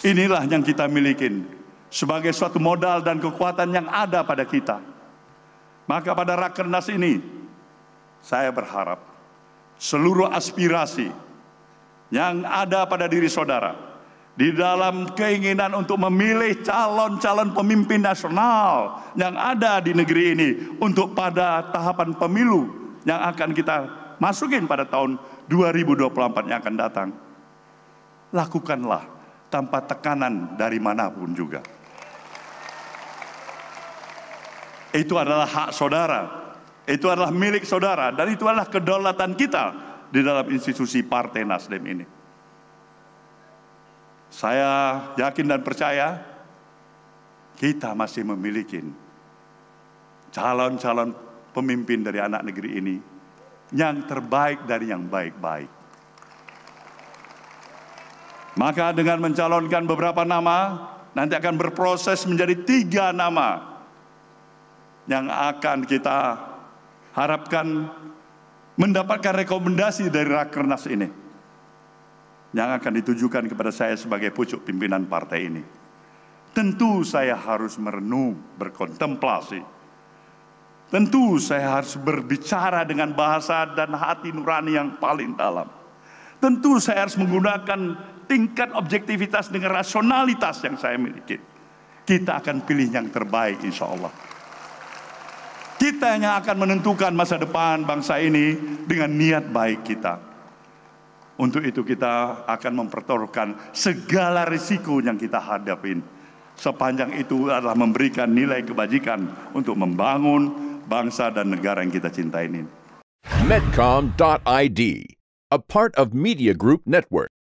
Inilah yang kita miliki sebagai suatu modal dan kekuatan yang ada pada kita. Maka pada rakernas ini saya berharap seluruh aspirasi yang ada pada diri saudara di dalam keinginan untuk memilih calon-calon pemimpin nasional yang ada di negeri ini untuk pada tahapan pemilu yang akan kita masukin pada tahun 2024 yang akan datang. Lakukanlah tanpa tekanan dari manapun juga. Itu adalah hak saudara. Itu adalah milik saudara. Dan itu adalah kedaulatan kita di dalam institusi Partai Nasdem ini. Saya yakin dan percaya kita masih memiliki calon-calon pemimpin dari anak negeri ini yang terbaik dari yang baik-baik. Maka dengan mencalonkan beberapa nama, nanti akan berproses menjadi tiga nama yang akan kita harapkan mendapatkan rekomendasi dari Rakernas ini yang akan ditujukan kepada saya sebagai pucuk pimpinan partai ini. Tentu saya harus merenung, berkontemplasi. Tentu saya harus berbicara dengan bahasa dan hati nurani yang paling dalam. Tentu saya harus menggunakan tingkat objektivitas dengan rasionalitas yang saya miliki. Kita akan pilih yang terbaik insya Allah. Kita yang akan menentukan masa depan bangsa ini dengan niat baik kita. Untuk itu kita akan mempertaruhkan segala risiko yang kita hadapin. Sepanjang itu adalah memberikan nilai kebajikan untuk membangun bangsa dan negara yang kita cintai ini. Medcom.id, a part of Media Group Network.